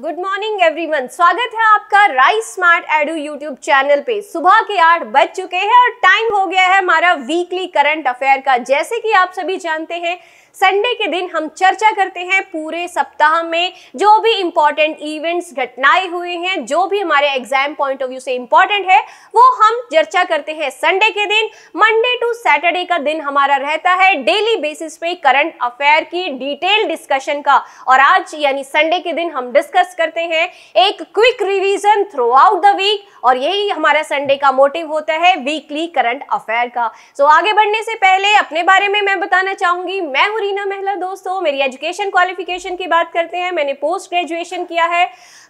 good morning everyone स्वागत है आपका Rice smart edu YouTube channel पे सुबह के आठ बज चुके हैं और टाइम हो गया है हमारा वीकली करंट अफेयर का जैसे कि आप सभी जानते हैं संडे के दिन हम चर्चा करते हैं पूरे सप्ताह में जो भी इंपॉर्टेंट इवेंट्स घटनाएं हुई हैं जो भी हमारे एग्जाम पॉइंट ऑफ व्यू से इंपॉर्टेंट है वो हम चर्चा करते हैं संडे के दिन मंडे टू सैटरडे का दिन हमारा रहता है डेली बेसिस पे करंट अफेयर की डिटेल डिस्कशन का और आज यानी संडे के दिन हम डिस्कस करते हैं एक quick revision throughout the week और यही हमारा संडे का मोटिव होता है वीकली करंट अफेयर का सो so, आगे बढ़ने से पहले अपने बारे में मैं बताना चाहूंगी मैं हूं रीना महला दोस्तों मेरी एजुकेशन क्वालिफिकेशन की बात करते हैं मैंने पोस्ट ग्रेजुएशन किया है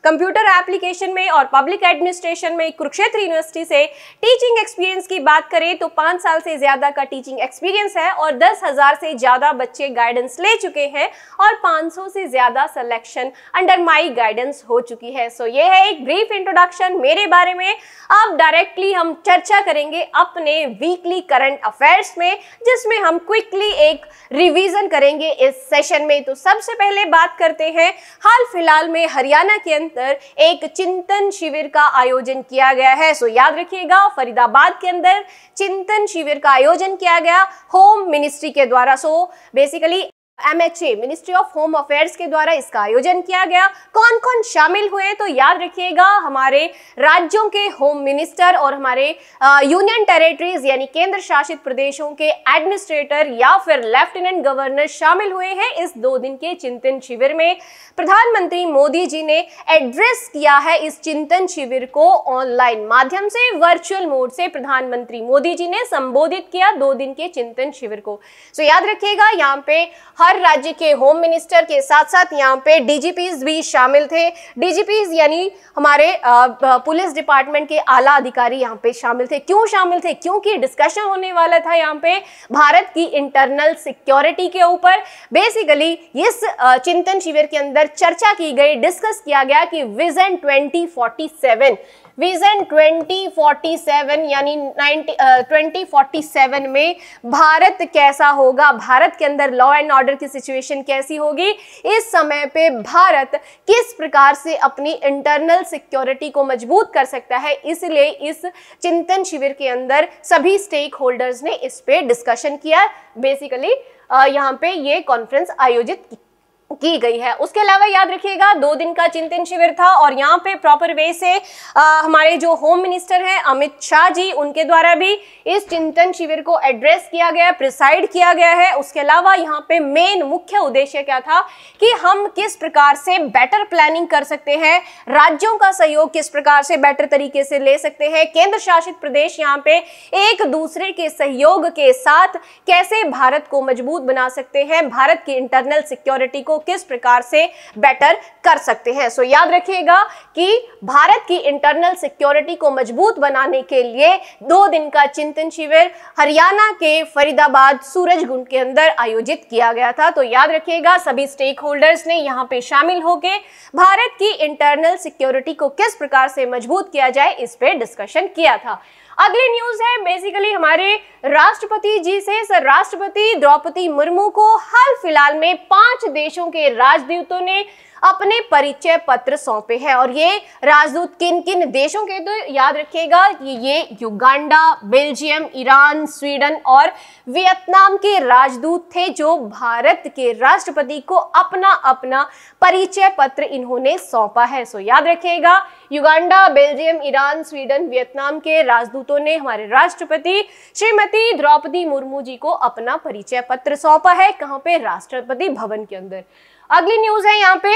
कंप्यूटर एप्लीकेशन में और पब्लिक एडमिनिस्ट्रेशन में कुरुक्षेत्र यूनिवर्सिटी से टीचिंग एक्सपीरियंस की बात करें तो पाँच साल से ज़्यादा का टीचिंग एक्सपीरियंस है और दस हज़ार से ज़्यादा बच्चे गाइडेंस ले चुके हैं और सौ से ज़्यादा सलेक्शन अंडर माई गाइडेंस हो चुकी है सो so, ये है एक ब्रीफ इंट्रोडक्शन मेरे बारे में अब डायरेक्टली हम चर्चा करेंगे अपने वीकली करंट अफेयर्स में जिसमें हम क्विकली एक रिवीजन करेंगे इस सेशन में तो सबसे पहले बात करते हैं हाल फिलहाल में हरियाणा के अंदर अंदर एक चिंतन शिविर का आयोजन किया गया है सो याद रखिएगा फरीदाबाद के अंदर चिंतन शिविर का आयोजन किया गया होम मिनिस्ट्री के द्वारा so basically MHA ministry of home affairs के द्वारा इसका आयोजन किया गया कौन कौन शामिल हुए तो याद रखिएगा हमारे राज्यों के होम मिनिस्टर और हमारे यूनियन टेरिटरीज यानी केंद्र शासित प्रदेशों के एडमिनिस्ट्रेटर या फिर लेफ्टिनेंट गवर्नर शामिल हुए हैं इस दो दिन के चिंतन शिविर में प्रधानमंत्री मोदी जी ने एड्रेस किया है इस चिंतन शिविर को ऑनलाइन माध्यम से वर्चुअल मोड से प्रधानमंत्री मोदी जी ने संबोधित किया दो दिन के चिंतन शिविर को सो याद रखिएगा यहाँ पे हर हर राज्य के होम मिनिस्टर के साथ साथ यहाँ पे डीजीपीज भी शामिल थे डीजीपी यानी हमारे पुलिस डिपार्टमेंट के आला अधिकारी यहाँ पे शामिल थे क्यों शामिल थे क्योंकि डिस्कशन होने वाला था यहाँ पे भारत की इंटरनल सिक्योरिटी के ऊपर बेसिकली इस चिंतन शिविर के अंदर चर्चा की गई डिस्कस किया गया कि विजन ट्वेंटी विजन 2047 यानी 90 2047 में भारत कैसा होगा भारत के अंदर लॉ एंड ऑर्डर की सिचुएशन कैसी होगी इस समय पे भारत किस प्रकार से अपनी इंटरनल सिक्योरिटी को मजबूत कर सकता है इसलिए इस चिंतन शिविर के अंदर सभी स्टेक होल्डर्स ने इस पे डिस्कशन किया बेसिकली यहाँ पे ये कॉन्फ्रेंस आयोजित की गई है उसके अलावा याद रखिएगा दो दिन का चिंतन शिविर था और यहाँ पे प्रॉपर वे से आ, हमारे जो होम मिनिस्टर हैं अमित शाह जी उनके द्वारा भी इस चिंतन शिविर को एड्रेस किया गया प्रिसाइड किया गया है उसके अलावा यहाँ पे मेन मुख्य उद्देश्य क्या था कि हम किस प्रकार से बेटर प्लानिंग कर सकते हैं राज्यों का सहयोग किस प्रकार से बेटर तरीके से ले सकते हैं केंद्र शासित प्रदेश यहाँ पे एक दूसरे के सहयोग के साथ कैसे भारत को मजबूत बना सकते हैं भारत की इंटरनल सिक्योरिटी को किस प्रकार से बेटर कर सकते हैं सो याद रखिएगा कि भारत की इंटरनल सिक्योरिटी को मजबूत बनाने के लिए दो दिन का चिंतन शिविर हरियाणा के फरीदाबाद सूरजगुंड के अंदर आयोजित किया गया था तो याद रखिएगा सभी स्टेक होल्डर्स ने यहाँ पे शामिल होकर भारत की इंटरनल सिक्योरिटी को किस प्रकार से मजबूत किया जाए इस पर डिस्कशन किया था अगली न्यूज है बेसिकली हमारे राष्ट्रपति जी से सर राष्ट्रपति द्रौपदी मुर्मू को हाल फिलहाल में पांच देशों के राजदूतों ने अपने परिचय पत्र सौंपे हैं और ये राजदूत किन किन देशों के तो याद रखिएगा कि ये युगांडा बेल्जियम ईरान स्वीडन और वियतनाम के राजदूत थे जो भारत के राष्ट्रपति को अपना अपना परिचय पत्र इन्होंने सौंपा है सो याद रखिएगा Uganda Belgium Iran Sweden Vietnam के राजदूतों ने हमारे राष्ट्रपति श्रीमती द्रौपदी मुर्मू जी को अपना परिचय पत्र सौंपा है कहाँ पे राष्ट्रपति भवन के अंदर अगली न्यूज है यहाँ पे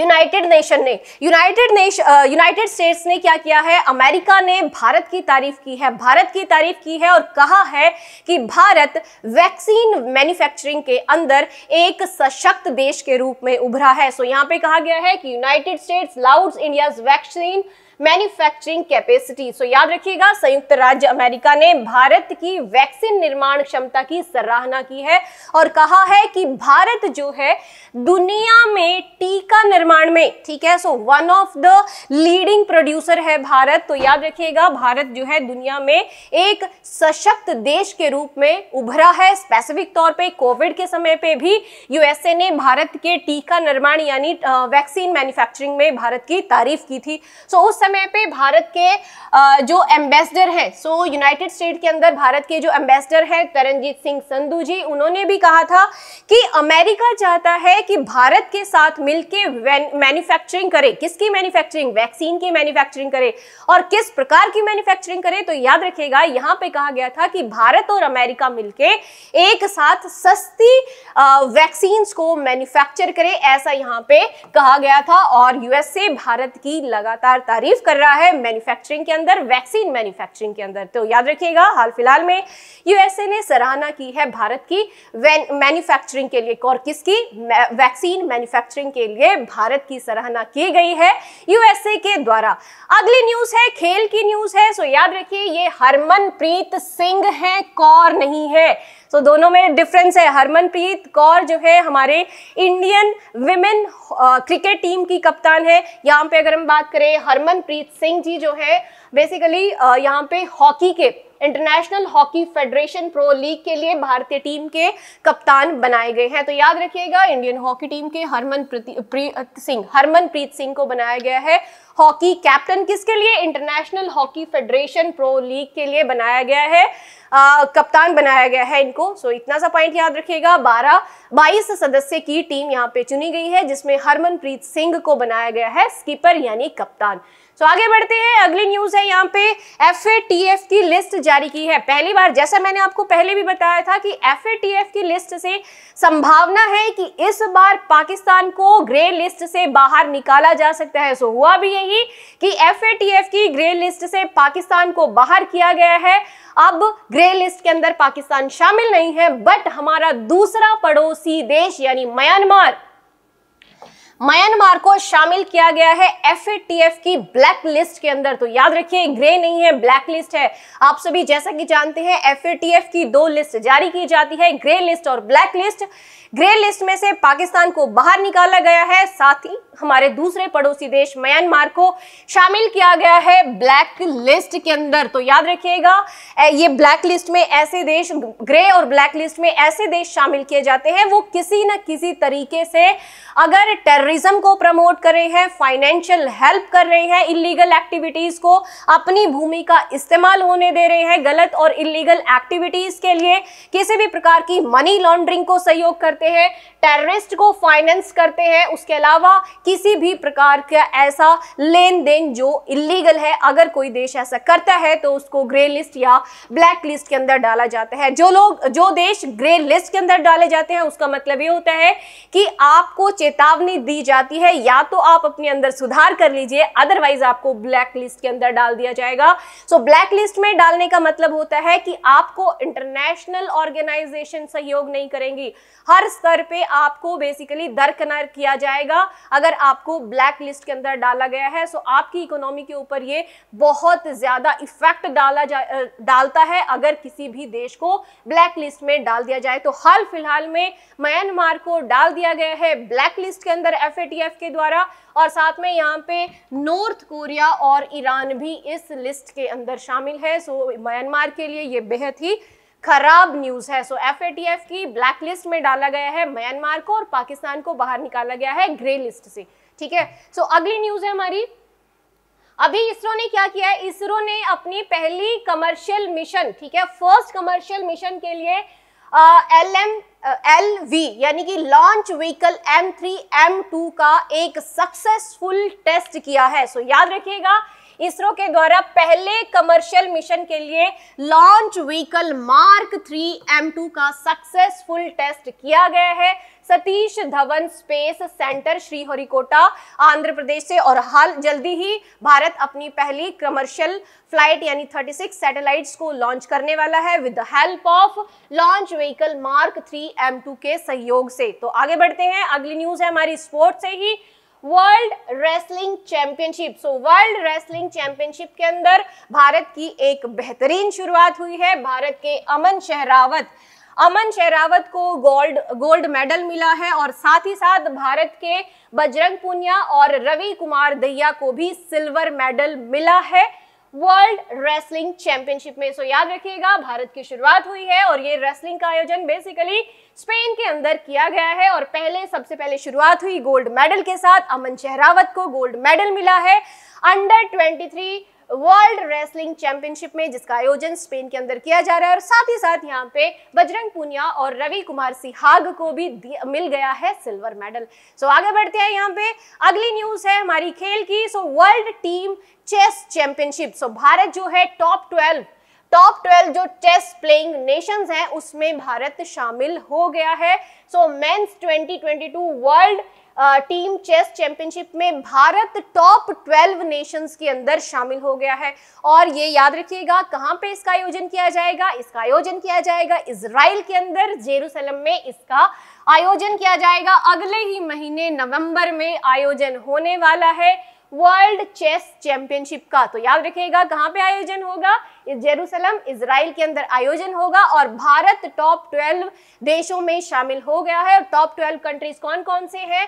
यूनाइटेड नेशन ने यूनाइटेड नेशन यूनाइटेड स्टेट्स ने क्या किया है अमेरिका ने भारत की तारीफ की है भारत की तारीफ की है और कहा है कि भारत वैक्सीन मैन्युफैक्चरिंग के अंदर एक सशक्त देश के रूप में उभरा है सो so, यहाँ पे कहा गया है कि United States lauds India vaccine manufacturing capacity so याद रखिएगा संयुक्त राज्य अमेरिका ने भारत की वैक्सीन निर्माण क्षमता की सराहना की है और कहा है कि भारत जो है दुनिया में टीका निर्माण में ठीक है so one of the leading producer है भारत तो याद रखिएगा भारत जो है दुनिया में एक सशक्त देश के रूप में उभरा है स्पेसिफिक तौर पर कोविड के समय पर भी यूएसए ने भारत के टीका निर्माण यानी वैक्सीन मैन्युफैक्चरिंग में भारत की तारीफ की थी सो so, उस समय समय पे भारत के जो एम्बेसडर हैं सो यूनाइटेड स्टेट के अंदर भारत के जो एम्बेसडर हैं तरनजीत सिंह संधू जी उन्होंने भी कहा था कि अमेरिका चाहता है कि भारत के साथ मिलकर मैन्युफैक्चरिंग करे किसकी मैन्युफैक्चरिंग वैक्सीन की मैन्युफैक्चरिंग करे और किस प्रकार की मैन्युफैक्चरिंग करे तो याद रखेगा यहाँ पे कहा गया था कि भारत और अमेरिका मिलकर एक साथ सस्ती वैक्सीन को मैन्युफैक्चर करे ऐसा यहाँ पे कहा गया था और यूएसए भारत की लगातार तारीफ बिलीव कर रहा है मैन्युफैक्चरिंग के अंदर वैक्सीन मैन्युफैक्चरिंग के अंदर तो याद रखिएगा हाल फिलहाल में यूएसए ने सराहना की है भारत की मैन्युफैक्चरिंग के लिए और किसकी वैक्सीन मैन्युफैक्चरिंग के लिए भारत की सराहना की गई है यूएसए के द्वारा अगली न्यूज है खेल की न्यूज है सो याद रखिए ये हरमनप्रीत सिंह है कौर नहीं है तो दोनों में डिफरेंस है हरमनप्रीत कौर जो है हमारे इंडियन विमेन क्रिकेट टीम की कप्तान है यहाँ पे अगर हम बात करें हरमनप्रीत सिंह जी जो है बेसिकली यहाँ पे हॉकी के international hockey federation pro league के लिए भारतीय टीम के कप्तान बनाए गए हैं तो याद रखिएगा इंडियन हॉकी टीम के हरमन सिंह हरमनप्रीत सिंह को बनाया गया है हॉकी कैप्टन किसके लिए international hockey federation pro league के लिए बनाया गया है आ, कप्तान बनाया गया है इनको सो इतना सा पॉइंट याद रखिएगा बारह बाईस सदस्य की टीम यहाँ पे चुनी गई है जिसमें हरमनप्रीत सिंह को बनाया गया है स्कीपर यानी कप्तान सो so, आगे बढ़ते हैं अगली न्यूज है यहाँ पे एफ की लिस्ट जारी की है पहली बार जैसा मैंने आपको पहले भी बताया था कि एफ की लिस्ट से संभावना है कि इस बार पाकिस्तान को ग्रे लिस्ट से बाहर निकाला जा सकता है सो so, हुआ भी यही कि एफ की ग्रे लिस्ट से पाकिस्तान को बाहर किया गया है अब ग्रे लिस्ट के अंदर पाकिस्तान शामिल नहीं है बट हमारा दूसरा पड़ोसी देश यानी म्यांमार म्यांमार को शामिल किया गया है एफ की ब्लैक लिस्ट के अंदर तो याद रखिए ग्रे नहीं है ब्लैक लिस्ट है आप सभी जैसा कि जानते हैं एफ की दो लिस्ट जारी की जाती है ग्रे लिस्ट और ब्लैक लिस्ट ग्रे लिस्ट में से पाकिस्तान को बाहर निकाला गया है साथ ही हमारे दूसरे पड़ोसी देश म्यांमार को शामिल किया गया है ब्लैक लिस्ट के अंदर तो याद रखिएगा ये ब्लैक लिस्ट में ऐसे देश ग्रे और ब्लैक लिस्ट में ऐसे देश शामिल किए जाते हैं वो किसी न किसी तरीके से अगर टेररिज्म को प्रमोट कर रहे हैं फाइनेंशियल हेल्प कर रहे हैं इलीगल एक्टिविटीज को अपनी भूमि का इस्तेमाल होने दे रहे हैं गलत और इलीगल एक्टिविटीज के लिए किसी भी प्रकार की मनी लॉन्ड्रिंग को सहयोग करते हैं टेररिस्ट को फाइनेंस करते हैं उसके अलावा किसी भी प्रकार का ऐसा लेन देन जो इलीगल है अगर कोई देश ऐसा करता है तो उसको ग्रे लिस्ट या ब्लैक लिस्ट के अंदर डाला जाता है जो लोग जो देश ग्रे लिस्ट के अंदर डाले जाते हैं उसका मतलब ये होता है कि आपको चेतावनी दी जाती है या तो आप अपने अंदर सुधार कर लीजिए अदरवाइज आपको ब्लैक लिस्ट के अंदर डाल दिया जाएगा सो ब्लैक लिस्ट में डालने का मतलब होता है कि आपको इंटरनेशनल ऑर्गेनाइजेशन सहयोग नहीं करेंगी हर स्तर पे आपको बेसिकली दरकनार किया जाएगा अगर आपको ब्लैक लिस्ट के अंदर डाला गया है सो आपकी इकोनॉमी के ऊपर ये बहुत ज्यादा इफेक्ट डाला जा डालता है अगर किसी भी देश को ब्लैक लिस्ट में डाल दिया जाए तो हाल फिलहाल में म्यांमार को डाल दिया गया है ब्लैक ब्लैक लिस्ट के अंदर एफ के द्वारा और साथ में यहाँ पे नॉर्थ कोरिया और ईरान भी इस लिस्ट के अंदर शामिल है सो म्यांमार के लिए ये बेहद ही खराब न्यूज़ है सो एफ की ब्लैक लिस्ट में डाला गया है म्यांमार को और पाकिस्तान को बाहर निकाला गया है ग्रे लिस्ट से ठीक है सो अगली न्यूज़ है हमारी अभी इसरो ने क्या किया है इसरो ने अपनी पहली कमर्शियल मिशन ठीक है फर्स्ट कमर्शियल मिशन के लिए एल एम एल वी यानी कि launch vehicle M three M two का एक सक्सेसफुल टेस्ट किया है सो so, याद रखिएगा इसरो के द्वारा पहले कमर्शियल मिशन के लिए launch vehicle mark three M two का सक्सेसफुल टेस्ट किया गया है सतीश धवन स्पेस सेंटर श्रीहरिकोटा आंध्र प्रदेश से और हाल जल्दी ही भारत अपनी पहली कमर्शियल फ्लाइट यानी 36 सैटेलाइट्स को लॉन्च करने वाला है with the help of launch vehicle mark three M two के सहयोग से तो आगे बढ़ते हैं अगली न्यूज है हमारी स्पोर्ट से ही world wrestling championship so world wrestling championship के अंदर भारत की एक बेहतरीन शुरुआत हुई है भारत के अमन शहरावत अमन शेरावत को गोल्ड गोल्ड मेडल मिला है और साथ ही साथ भारत के बजरंग पुनिया और रवि कुमार दहिया को भी सिल्वर मेडल मिला है वर्ल्ड रेसलिंग चैंपियनशिप में सो so, याद रखिएगा भारत की शुरुआत हुई है और ये रेसलिंग का आयोजन बेसिकली स्पेन के अंदर किया गया है और पहले सबसे पहले शुरुआत हुई गोल्ड मेडल के साथ अमन चेहरावत को गोल्ड मेडल मिला है under twenty world wrestling championship में जिसका आयोजन स्पेन के अंदर किया जा रहा है और साथ ही साथ यहाँ पे बजरंग पुनिया और रवि कुमार सिहाग को भी मिल गया है सिल्वर मेडल सो आगे बढ़ते हैं यहाँ पे अगली न्यूज है हमारी खेल की so world team chess championship so Bharat जो है टॉप ट्वेल्व टॉप ट्वेल्व जो चेस प्लेइंग नेशंस हैं उसमें भारत शामिल हो गया है so men's 2022 world team chess championship में भारत टॉप ट्वेल्व नेशंस के अंदर शामिल हो गया है और ये याद रखिएगा कहाँ पे इसका आयोजन किया जाएगा इसका आयोजन किया जाएगा इसराइल के अंदर जेरूसलम में इसका आयोजन किया जाएगा अगले ही महीने नवंबर में आयोजन होने वाला है वर्ल्ड चेस चैंपियनशिप का तो याद रखिएगा कहाँ पे आयोजन होगा जेरूसलम इसराइल के अंदर आयोजन होगा और भारत टॉप ट्वेल्व देशों में शामिल हो गया है और टॉप ट्वेल्व कंट्रीज कौन कौन से हैं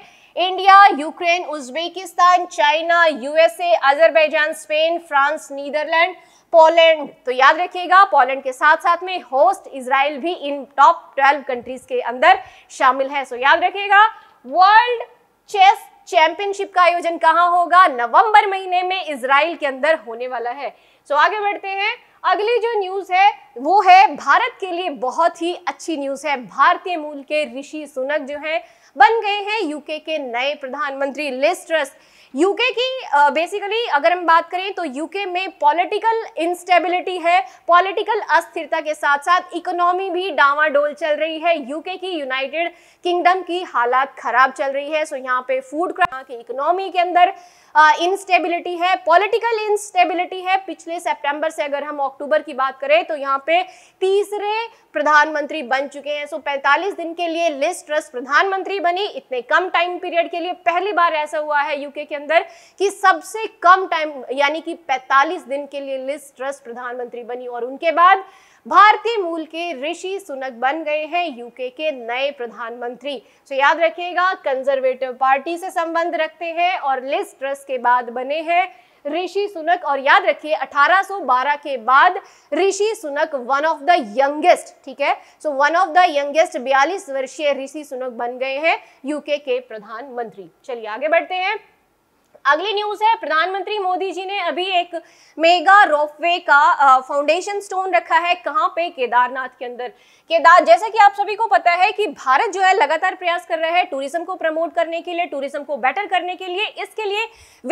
India Ukraine Uzbekistan China USA Azerbaijan Spain France Netherland Poland तो याद रखिएगा पोलैंड के साथ साथ में होस्ट इसराइल भी इन टॉप ट्वेल्व कंट्रीज के अंदर शामिल है सो याद रखिएगा वर्ल्ड चैंपियनशिप का आयोजन कहाँ होगा नवंबर महीने में इसराइल के अंदर होने वाला है सो so, आगे बढ़ते हैं अगली जो न्यूज है वो है भारत के लिए बहुत ही अच्छी न्यूज है भारतीय मूल के ऋषि सुनक जो है बन गए हैं यूके के नए प्रधानमंत्री लिस्ट्रस यूके की बेसिकली uh, अगर हम बात करें तो यूके में पॉलिटिकल इंस्टेबिलिटी है पॉलिटिकल अस्थिरता के साथ साथ इकोनॉमी भी डावाडोल चल रही है यूके की यूनाइटेड किंगडम की हालात खराब चल रही है सो यहाँ पे फूड की इकोनॉमी के अंदर इनस्टेबिलिटी है पॉलिटिकल इनस्टेबिलिटी है पिछले सितंबर से अगर हम अक्टूबर की बात करें तो यहाँ पे तीसरे प्रधानमंत्री बन चुके हैं सो 45 दिन के लिए लिस्ट ट्रस्ट प्रधानमंत्री बनी इतने कम टाइम पीरियड के लिए पहली बार ऐसा हुआ है यूके के अंदर कि सबसे कम टाइम यानी कि 45 दिन के लिए लिस्ट ट्रस्ट प्रधानमंत्री बनी और उनके बाद भारतीय मूल के ऋषि सुनक बन गए हैं यूके के नए प्रधानमंत्री तो याद रखिएगा कंजर्वेटिव पार्टी से संबंध रखते हैं और लिस्ट ट्रस के बाद बने हैं ऋषि सुनक और याद रखिए 1812 के बाद Rishi Sunak one of the youngest ठीक है so one of the youngest 42 वर्षीय ऋषि सुनक बन गए हैं यूके के प्रधानमंत्री चलिए आगे बढ़ते हैं अगली न्यूज है प्रधानमंत्री मोदी जी ने अभी एक मेगा रोपवे का फाउंडेशन स्टोन रखा है कहाँ पे केदारनाथ के अंदर केदार जैसा कि आप सभी को पता है कि भारत जो है लगातार प्रयास कर रहा है टूरिज्म को प्रमोट करने के लिए टूरिज्म को बेटर करने के लिए इसके लिए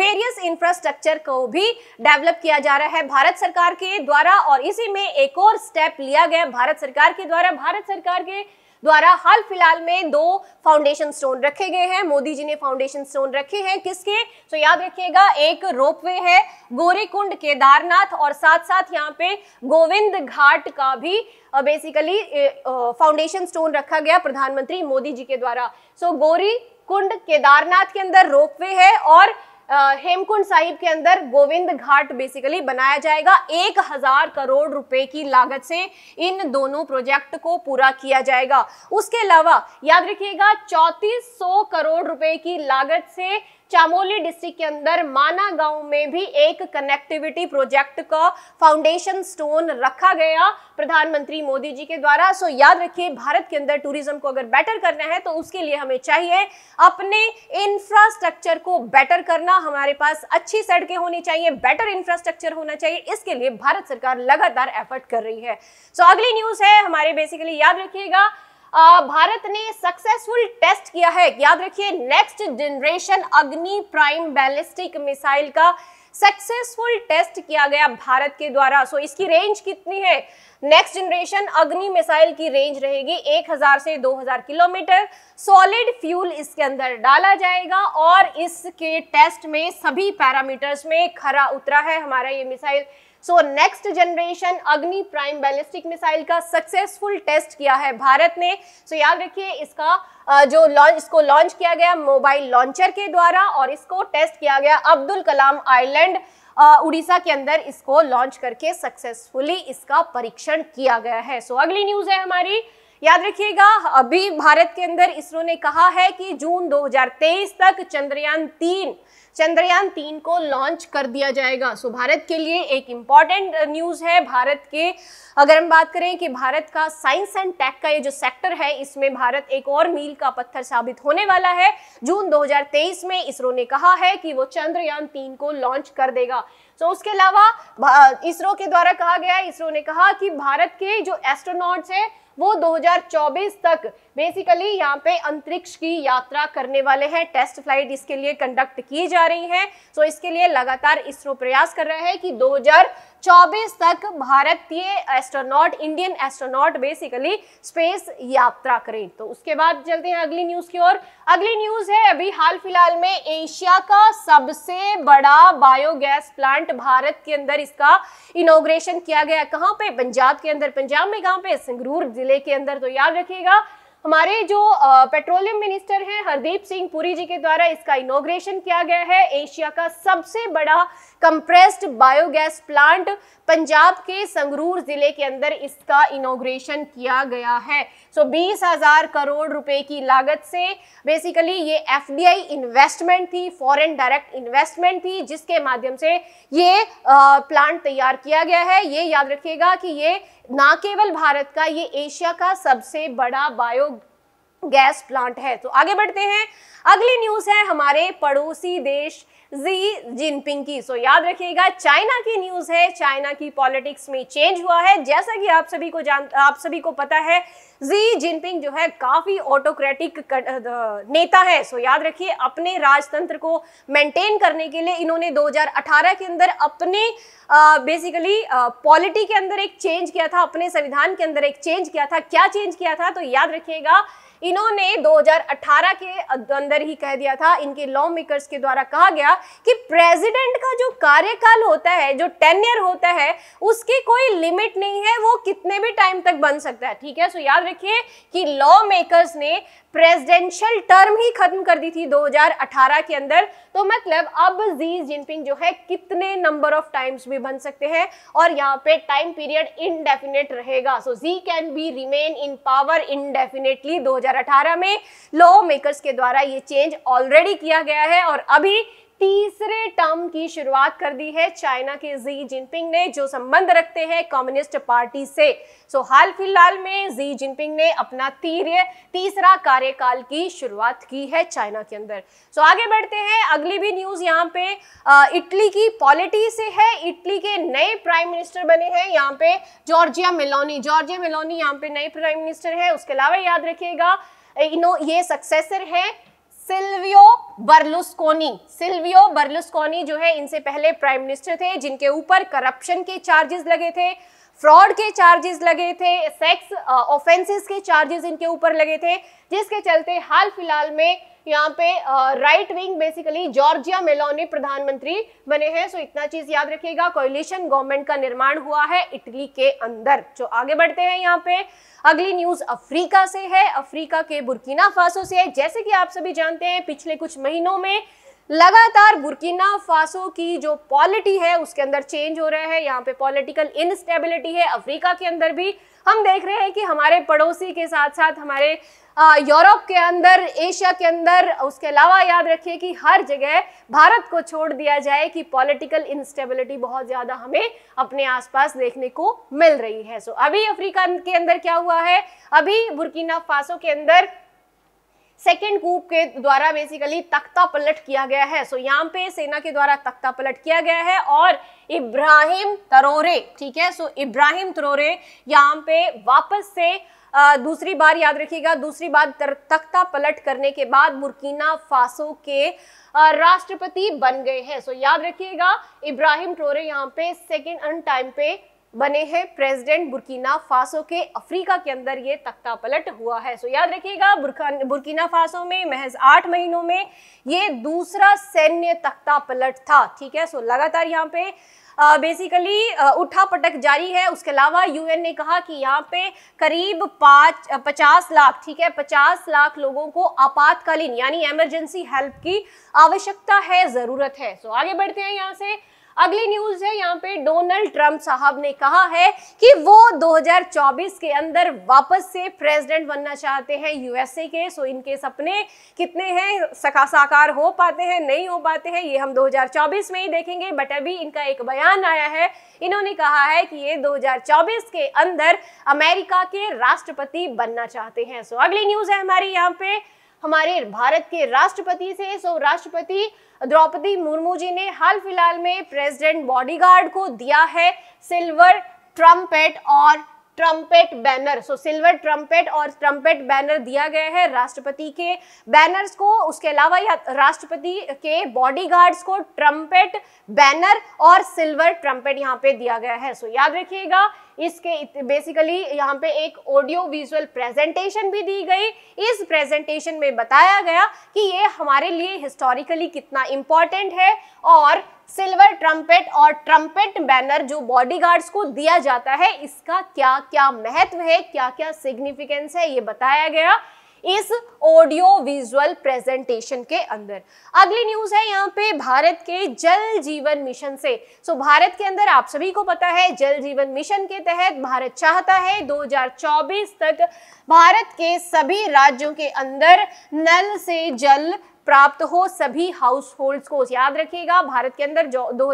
वेरियस इंफ्रास्ट्रक्चर को भी डेवलप किया जा रहा है भारत सरकार के द्वारा और इसी में एक और स्टेप लिया गया भारत सरकार के द्वारा भारत सरकार के द्वारा हाल फिलहाल में दो फाउंडेशन स्टोन रखे गए हैं मोदी जी ने फाउंडेशन स्टोन रखे हैं किसके तो याद रखिएगा एक रोपवे है गोरेकुंड केदारनाथ और साथ साथ यहाँ पे गोविंद घाट का भी बेसिकली फाउंडेशन स्टोन रखा गया प्रधानमंत्री मोदी जी के द्वारा सो गोरी कुंड केदारनाथ के अंदर रोपवे है और हेमकुंड साहिब के अंदर गोविंद घाट बेसिकली बनाया जाएगा एक हजार करोड़ रुपए की लागत से इन दोनों प्रोजेक्ट को पूरा किया जाएगा उसके अलावा याद रखिएगा चौतीस सौ करोड़ रुपए की लागत से चामोली डिस्ट्रिक्ट के अंदर माना गांव में भी एक कनेक्टिविटी प्रोजेक्ट का फाउंडेशन स्टोन रखा गया प्रधानमंत्री मोदी जी के द्वारा सो याद रखिए भारत के अंदर टूरिज्म को अगर बेटर करना है तो उसके लिए हमें चाहिए अपने इंफ्रास्ट्रक्चर को बेटर करना हमारे पास अच्छी सड़कें होनी चाहिए बेटर इंफ्रास्ट्रक्चर होना चाहिए इसके लिए भारत सरकार लगातार एफर्ट कर रही है सो so, अगली न्यूज है हमारे बेसिकली याद रखिएगा भारत ने सक्सेसफुल टेस्ट किया है याद रखिए next generation Agni prime ballistic missile का सक्सेसफुल टेस्ट किया गया भारत के द्वारा सो so, इसकी रेंज कितनी है नेक्स्ट जनरेशन अग्नि मिसाइल की रेंज रहेगी 1000 से 2000 किलोमीटर सॉलिड फ्यूल इसके अंदर डाला जाएगा और इसके टेस्ट में सभी पैरामीटर्स में खरा उतरा है हमारा ये missile so next generation Agni prime ballistic missile का सक्सेसफुल टेस्ट किया है भारत ने सो so, याद रखिए इसका जो लॉन्च इसको लॉन्च किया गया मोबाइल लॉन्चर के द्वारा और इसको टेस्ट किया गया अब्दुल कलाम आइलैंड उड़ीसा के अंदर इसको लॉन्च करके सक्सेसफुली इसका परीक्षण किया गया है सो so, अगली न्यूज है हमारी याद रखिएगा अभी भारत के अंदर इसरो ने कहा है कि जून 2023 तक चंद्रयान तीन चंद्रयान तीन को लॉन्च कर दिया जाएगा सो भारत के लिए एक इम्पॉर्टेंट न्यूज़ है भारत के अगर हम बात करें कि भारत का साइंस एंड टेक का ये जो सेक्टर है इसमें भारत एक और मील का पत्थर साबित होने वाला है जून 2023 में इसरो ने कहा है कि वो चंद्रयान तीन को लॉन्च कर देगा सो उसके अलावा इसरो के द्वारा कहा गया इसरो ने कहा कि भारत के जो एस्ट्रोनॉट्स हैं वो 2024 तक बेसिकली यहाँ पे अंतरिक्ष की यात्रा करने वाले हैं टेस्ट फ्लाइट इसके लिए कंडक्ट की जा रही है सो so इसके लिए लगातार इसरो प्रयास कर रहा है कि 2000 2024 तक भारतीय astronaut Indian astronaut basically space यात्रा करें तो उसके बाद चलते हैं अगली न्यूज की ओर अगली न्यूज है अभी हाल फिलहाल में एशिया का सबसे बड़ा बायोगैस प्लांट भारत के अंदर इसका इनोग्रेशन किया गया कहां पे पंजाब के अंदर पंजाब में कहां पे संगरूर जिले के अंदर तो याद रखिएगा हमारे जो पेट्रोलियम मिनिस्टर हैं हरदीप सिंह पुरी जी के द्वारा इसका इनोग्रेशन किया गया है एशिया का सबसे बड़ा कंप्रेस्ड बायोगैस प्लांट पंजाब के संगरूर जिले के अंदर इसका इनोग्रेशन किया गया है सो बीस हजार करोड़ रुपए की लागत से बेसिकली ये एफ इन्वेस्टमेंट थी फॉरेन डायरेक्ट इन्वेस्टमेंट थी जिसके माध्यम से ये प्लांट तैयार किया गया है ये याद रखिएगा कि ये ना केवल भारत का ये एशिया का सबसे बड़ा बायो गैस प्लांट है तो आगे बढ़ते हैं अगली न्यूज है हमारे पड़ोसी देश जी जिनपिंग की सो याद रखिएगा चाइना की न्यूज है चाइना की पॉलिटिक्स में चेंज हुआ है जैसा कि आप सभी को जान आप सभी को पता है जी जिनपिंग जो है काफी ऑटोक्रेटिक नेता है सो याद रखिए अपने राजतंत्र को मेंटेन करने के लिए इन्होंने 2018 के अंदर अपने बेसिकली पॉलिटी के अंदर एक चेंज किया था अपने संविधान के अंदर एक चेंज किया था क्या चेंज किया था तो याद रखिएगा इन्होंने 2018 के अंदर ही कह दिया था इनके लॉ मेकर्स के द्वारा कहा गया कि प्रेसिडेंट का जो कार्यकाल होता है जो टेन्यर होता है उसकी कोई लिमिट नहीं है वो कितने भी टाइम तक बन सकता है ठीक है सो याद रखिए कि लॉ मेकर्स ने प्रेसिडेंशियल टर्म ही खत्म कर दी थी 2018 के अंदर तो मतलब अब जी जिनपिंग जो है कितने नंबर ऑफ टाइम्स भी बन सकते हैं और यहाँ पे टाइम पीरियड इनडेफिनेट रहेगा so Xi can be remain in power indefinitely 2018 में लॉ मेकर्स के द्वारा ये चेंज ऑलरेडी किया गया है और अभी तीसरे टर्म की शुरुआत कर दी है चाइना के जी जिनपिंग ने जो संबंध रखते हैं कम्युनिस्ट पार्टी से सो हाल फिलहाल में जी जिनपिंग ने अपना तीर तीसरा कार्यकाल की शुरुआत की है चाइना के अंदर सो आगे बढ़ते हैं अगली भी न्यूज यहाँ पे इटली की पॉलिटी से है इटली के नए प्राइम मिनिस्टर बने हैं यहाँ पे जॉर्जिया मिलोनी जॉर्जिया मिलोनी यहाँ पे नए प्राइम मिनिस्टर है उसके अलावा याद रखिएगा इनो ये सक्सेसर है सिल्वियो बर्लुस्कोनी सिल्वियो बर्लुस्कोनी जो है इनसे पहले प्राइम मिनिस्टर थे जिनके ऊपर करप्शन के चार्जेस लगे थे फ्रॉड के चार्जेस लगे थे सेक्स ऑफेंसेस के चार्जेस इनके ऊपर लगे थे जिसके चलते हाल फिलहाल में यहाँ पे right wing basically Giorgia Meloni प्रधानमंत्री बने हैं सो इतना चीज याद रखिएगा कोलिशन गवर्नमेंट का निर्माण हुआ है इटली के अंदर जो आगे बढ़ते हैं यहाँ पे अगली न्यूज अफ्रीका से है अफ्रीका के बुर्किना फासो से है जैसे कि आप सभी जानते हैं पिछले कुछ महीनों में लगातार बुरकीना फासो की जो पॉलिटी है उसके अंदर चेंज हो रहा है यहाँ पे पॉलिटिकल इनस्टेबिलिटी है अफ्रीका के अंदर भी हम देख रहे हैं कि हमारे पड़ोसी के साथ साथ हमारे यूरोप के अंदर एशिया के अंदर उसके अलावा याद रखिए कि हर जगह भारत को छोड़ दिया जाए कि पॉलिटिकल इनस्टेबिलिटी बहुत ज़्यादा हमें अपने आसपास देखने को मिल रही है सो so, अभी अफ्रीका के अंदर क्या हुआ है अभी बुरकीना फासो के अंदर सेकेंड कूप के द्वारा बेसिकली तख्ता पलट किया गया है सो यहाँ पे सेना के द्वारा तख्ता पलट किया गया है और इब्राहिम तरोरे ठीक है सो इब्राहिम तरोरे यहाँ पे वापस से आ, दूसरी बार याद रखिएगा दूसरी बार तख्ता पलट करने के बाद बुर्किना फासो के राष्ट्रपति बन गए हैं सो याद रखिएगा इब्राहिम टोरे यहाँ पे सेकेंड अन टाइम पे बने हैं प्रेसिडेंट बुर्किना फासो के अफ्रीका के अंदर ये तख्ता पलट हुआ है सो याद रखिएगा बुर्किना फासो में महज आठ महीनों में ये दूसरा सैन्य तख्ता पलट था ठीक है सो लगातार यहाँ पे बेसिकली उठा पटक जारी है उसके अलावा यूएन ने कहा कि यहाँ पे करीब पाँच पचास लाख ठीक है पचास लाख लोगों को आपातकालीन यानी एमरजेंसी हेल्प की आवश्यकता है ज़रूरत है सो so, आगे बढ़ते हैं यहाँ से अगली न्यूज है यहाँ पे डोनाल्ड ट्रंप साहब ने कहा है कि वो 2024 के अंदर वापस से प्रेसिडेंट बनना चाहते हैं यूएसए के सो इनके सपने कितने हैं सका साकार हो पाते हैं नहीं हो पाते हैं ये हम 2024 में ही देखेंगे बट अभी इनका एक बयान आया है इन्होंने कहा है कि ये 2024 के अंदर अमेरिका के राष्ट्रपति बनना चाहते हैं सो अगली न्यूज है हमारी यहाँ पे हमारे भारत के राष्ट्रपति से सो राष्ट्रपति द्रौपदी मुर्मू जी ने हाल फिलहाल में प्रेसिडेंट बॉडीगार्ड को दिया है सिल्वर ट्रम्पेट और trumpet banner so silver trumpet और ट्रम्पेट बैनर दिया गया है राष्ट्रपति के बैनर्स को उसके अलावा या राष्ट्रपति के बॉडीगार्ड्स को ट्रम्पेट बैनर और सिल्वर ट्रम्पेट यहाँ पे दिया गया है सो so, याद रखिएगा इसके बेसिकली यहाँ पे एक ऑडियो विजुअल प्रेजेंटेशन भी दी गई इस प्रेजेंटेशन में बताया गया कि ये हमारे लिए हिस्टोरिकली कितना इम्पॉर्टेंट है और सिल्वर ट्रम्पेट और ट्रम्पेट बैनर जो बॉडीगार्ड्स को दिया जाता है इसका क्या क्या महत्व है क्या क्या सिग्निफिकेंस है ये बताया गया इस ऑडियो विजुअल प्रेजेंटेशन के अंदर अगली न्यूज है यहाँ पे भारत के जल जीवन मिशन से सो so, भारत के अंदर आप सभी को पता है जल जीवन मिशन के तहत भारत चाहता है 2024 तक भारत के सभी राज्यों के अंदर नल से जल प्राप्त हो सभी हाउस होल्ड को याद रखिएगा भारत के अंदर दो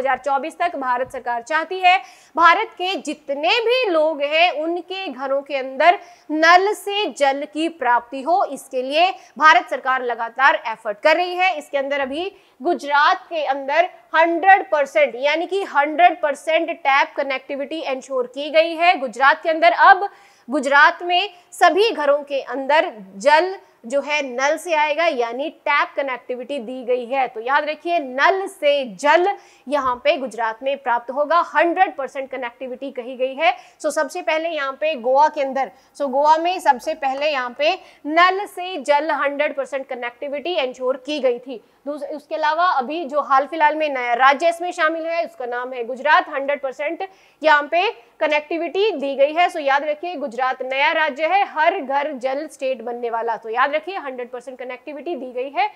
तक भारत सरकार चाहती है भारत के जितने भी लोग हैं उनके घरों के अंदर नल से जल की प्राप्ति हो इसके लिए भारत सरकार लगातार एफर्ट कर रही है इसके अंदर अभी गुजरात के अंदर 100 परसेंट यानी कि 100 परसेंट टैप कनेक्टिविटी एंश्योर की गई है गुजरात के अंदर अब गुजरात में सभी घरों के अंदर जल जो है नल से आएगा यानी टैप कनेक्टिविटी दी गई है तो याद रखिए नल से जल यहाँ पे गुजरात में प्राप्त होगा 100 परसेंट कनेक्टिविटी कही गई है सो सबसे पहले यहाँ पे गोवा के अंदर सो गोवा में सबसे पहले यहाँ पे नल से जल 100 परसेंट कनेक्टिविटी एंश्योर की गई थी उसके अलावा अभी जो हाल फिलहाल में नया राज्य इसमें शामिल है उसका नाम है गुजरात 100 परसेंट यहाँ पे कनेक्टिविटी दी गई है सो याद रखिए गुजरात नया राज्य है हर घर जल स्टेट बनने वाला तो याद ध्यान रखिए हंड्रेड परसेंट कनेक्टिविटी दी गई है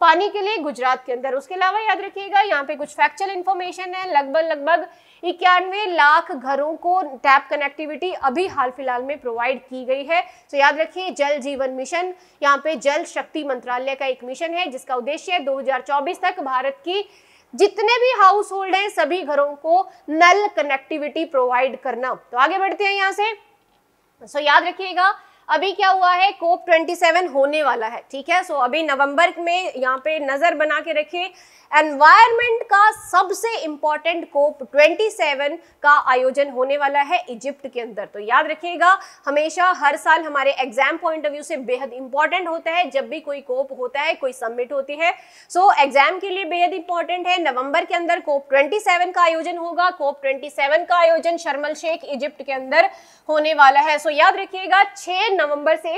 पानी के लिए गुजरात के अंदर उसके अलावा याद रखिएगा यहाँ पे कुछ फैक्चुअल इन्फॉर्मेशन है लगभग लगभग इक्यानवे लाख घरों को टैप कनेक्टिविटी अभी हाल फिलहाल में प्रोवाइड की गई है तो याद रखिए जल जीवन मिशन यहाँ पे जल शक्ति मंत्रालय का एक मिशन है जिसका उद्देश्य है दो तक भारत की जितने भी हाउस होल्ड है सभी घरों को नल कनेक्टिविटी प्रोवाइड करना तो आगे बढ़ते हैं यहाँ से सो याद रखिएगा अभी क्या हुआ है कोप 27 होने वाला है ठीक है सो so, अभी नवंबर में यहाँ पे नज़र बना के रखिए एनवायरमेंट का सबसे इंपॉर्टेंट कोप 27 का आयोजन होने वाला है इजिप्ट के अंदर तो याद रखिएगा हमेशा हर साल हमारे एग्जाम पॉइंट ऑफ व्यू से बेहद इंपॉर्टेंट होता है जब भी कोई कोप होता है कोई सबमिट होती है सो so, एग्जाम के लिए बेहद इंपॉर्टेंट है नवंबर के अंदर कोप 27 का आयोजन होगा कोप 27 का आयोजन शर्मल शेख इजिप्ट के अंदर होने वाला है सो so, याद रखिएगा छह नवंबर से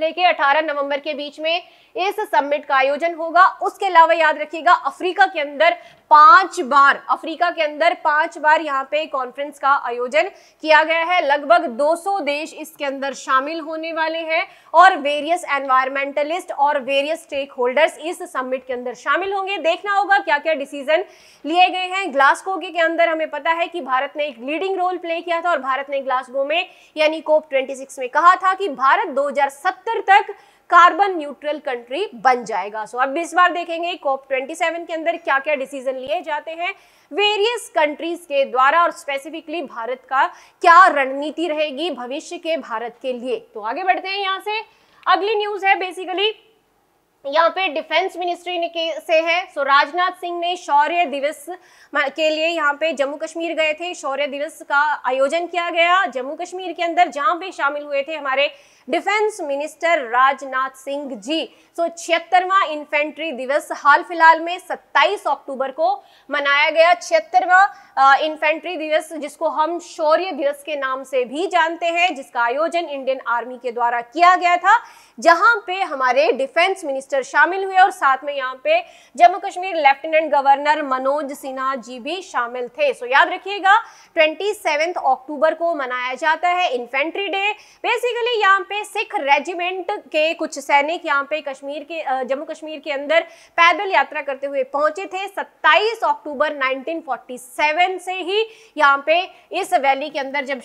लेके 18 नवंबर के बीच में इस समिट का आयोजन होगा उसके अलावा याद रखिएगा अफ्रीका के अंदर पांच बार अफ्रीका के अंदर पांच बार यहाँ पे कॉन्फ्रेंस का आयोजन किया गया है लगभग 200 देश इसके अंदर शामिल होने वाले हैं और वेरियस एनवायरमेंटलिस्ट और वेरियस स्टेक होल्डर्स इस समिट के अंदर शामिल होंगे देखना होगा क्या क्या डिसीजन लिए गए हैं ग्लासगो के अंदर हमें पता है कि भारत ने एक लीडिंग रोल प्ले किया था और भारत ने ग्लासगो में यानी कोप ट्वेंटी में कहा था कि भारत दो तक कार्बन न्यूट्रल कंट्री बन जाएगा सो so, अब इस बार देखेंगे कोप 27 के अंदर क्या क्या डिसीजन लिए जाते हैं वेरियस कंट्रीज के द्वारा और स्पेसिफिकली भारत का क्या रणनीति रहेगी भविष्य के भारत के लिए तो आगे बढ़ते हैं यहाँ से अगली न्यूज है बेसिकली यहाँ पे डिफेंस मिनिस्ट्री ने के, से है सो राजनाथ सिंह ने शौर्य दिवस के लिए यहाँ पे जम्मू कश्मीर गए थे शौर्य दिवस का आयोजन किया गया जम्मू कश्मीर के अंदर जहाँ पे शामिल हुए थे हमारे defence minister Rajnath Singh ji so छिहत्तरवा इन्फेंट्री दिवस हाल फिलहाल में 27 अक्टूबर को मनाया गया छिहत्तरवा इन्फेंट्री दिवस जिसको हम शौर्य दिवस के नाम से भी जानते हैं जिसका आयोजन इंडियन आर्मी के द्वारा किया गया था जहां पे हमारे डिफेंस मिनिस्टर शामिल हुए और साथ में यहाँ पे जम्मू कश्मीर लेफ्टिनेंट गवर्नर मनोज सिन्हा जी भी शामिल थे सो याद रखिएगा ट्वेंटी अक्टूबर को मनाया जाता है इन्फेंट्री डे बेसिकली यहाँ पे सिख रेजिमेंट के कुछ सैनिक यहाँ पे कश्मीर के जम्मू कश्मीर के अंदर पैदल यात्रा करते हुए पहुंचे थे 27 अक्टूबर 1947 बचपन से ही यहाँ पे इस वैली के अंदर जब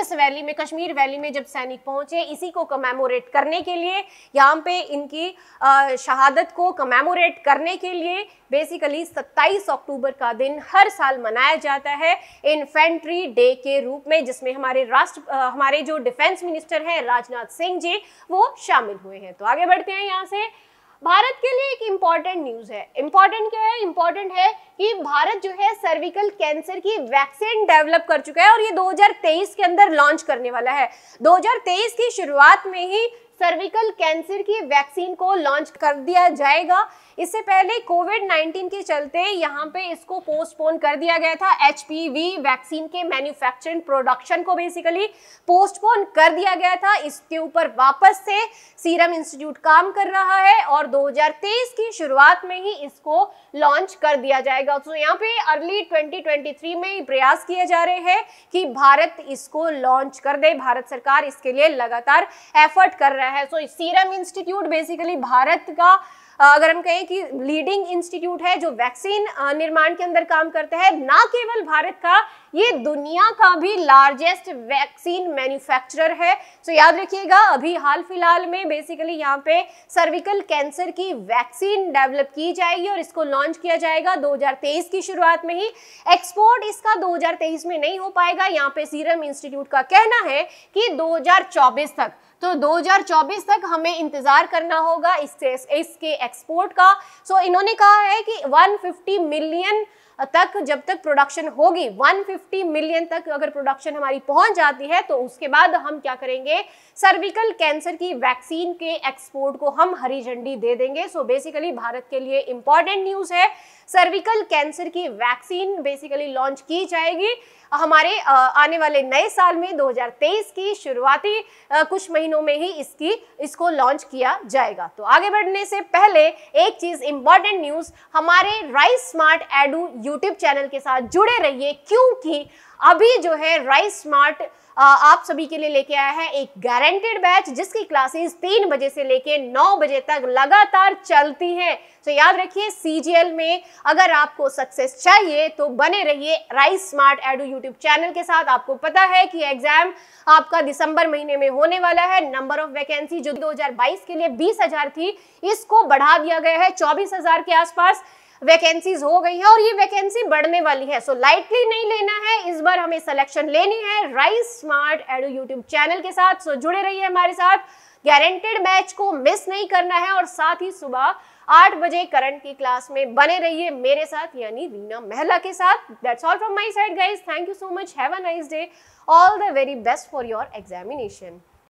इस वैली में कश्मीर वैली में जब सैनिक पहुंचे इसी को कमेमोरेट करने के लिए यहाँ पे इनकी शहादत को कमेमोरेट करने के लिए बेसिकली 27 अक्टूबर का दिन हर साल मनाया जाता है इन्फेंट्री डे के रूप में जिसमें हमारे राष्ट्र हमारे जो डिफेंस मिनिस्टर हैं राजनाथ सिंह जी वो शामिल हुए हैं तो आगे बढ़ते हैं यहाँ से भारत के लिए एक इम्पॉर्टेंट न्यूज है इम्पॉर्टेंट क्या है इम्पॉर्टेंट है कि भारत जो है सर्विकल कैंसर की वैक्सीन डेवलप कर चुका है और ये 2023 के अंदर लॉन्च करने वाला है 2023 की शुरुआत में ही सर्विकल कैंसर की वैक्सीन को लॉन्च कर दिया जाएगा इससे पहले कोविड 19 के चलते यहाँ पे इसको पोस्टपोन कर दिया गया था एच वैक्सीन के मैन्युफैक्चरिंग प्रोडक्शन को बेसिकली पोस्टपोन कर दिया गया था इसके ऊपर वापस से सीरम इंस्टीट्यूट काम कर रहा है और 2023 की शुरुआत में ही इसको लॉन्च कर दिया जाएगा तो यहाँ पे अर्ली 2023 में प्रयास किए जा रहे हैं कि भारत इसको लॉन्च कर दे भारत सरकार इसके लिए लगातार एफर्ट कर रहा है रहा है so serum institute basically Bharat का अगर हम कहें कि लीडिंग इंस्टीट्यूट है जो वैक्सीन निर्माण के अंदर काम करता है ना केवल भारत का ये दुनिया का भी लार्जेस्ट वैक्सीन मैन्युफैक्चरर है सो याद रखिएगा अभी हाल फिलहाल में बेसिकली यहाँ पे सर्विकल कैंसर की वैक्सीन डेवलप की जाएगी और इसको लॉन्च किया जाएगा 2023 की शुरुआत में ही एक्सपोर्ट इसका 2023 में नहीं हो पाएगा यहाँ पे सीरम इंस्टीट्यूट का कहना है कि 2024 तक तो 2024 तक हमें इंतज़ार करना होगा इससे इसके एक्सपोर्ट का सो so, इन्होंने कहा है कि 150 मिलियन तक जब तक प्रोडक्शन होगी 150 मिलियन तक अगर प्रोडक्शन हमारी पहुंच जाती है तो उसके बाद हम क्या करेंगे सर्विकल कैंसर की वैक्सीन के एक्सपोर्ट को हम हरी झंडी दे देंगे सो so बेसिकली भारत के लिए इंपॉर्टेंट न्यूज़ है सर्विकल कैंसर की वैक्सीन बेसिकली लॉन्च की जाएगी हमारे आने वाले नए साल में 2023 की शुरुआती कुछ महीनों में ही इसकी इसको लॉन्च किया जाएगा तो आगे बढ़ने से पहले एक चीज इंपॉर्टेंट न्यूज हमारे Rice smart edu YouTube channel के साथ जुड़े रहिए क्योंकि अभी जो है राइस स्मार्ट आप सभी के लिए लेके आया है एक गारंटेड बैच जिसकी क्लासेस तीन बजे से लेके नौ बजे तक लगातार चलती हैं तो याद रखिए सीजीएल में अगर आपको सक्सेस चाहिए तो बने रहिए rise smart edu YouTube channel के साथ आपको पता है कि एग्जाम आपका दिसंबर महीने में होने वाला है नंबर ऑफ वैकेंसी जो दो के लिए बीस थी इसको बढ़ा दिया गया है चौबीस के आसपास वैकेंसीज हो गई है और ये वैकेंसी बढ़ने वाली है सो so, लाइटली नहीं लेना है इस बार हमें सिलेक्शन लेनी है rise smart edu YouTube channel के साथ सो so, जुड़े रही हमारे साथ गारंटेड मैच को मिस नहीं करना है और साथ ही सुबह आठ बजे करंट की क्लास में बने रहिए मेरे साथ यानी रीना महला के साथ that's all from my side guys thank you so much have a nice day all the very best for your examination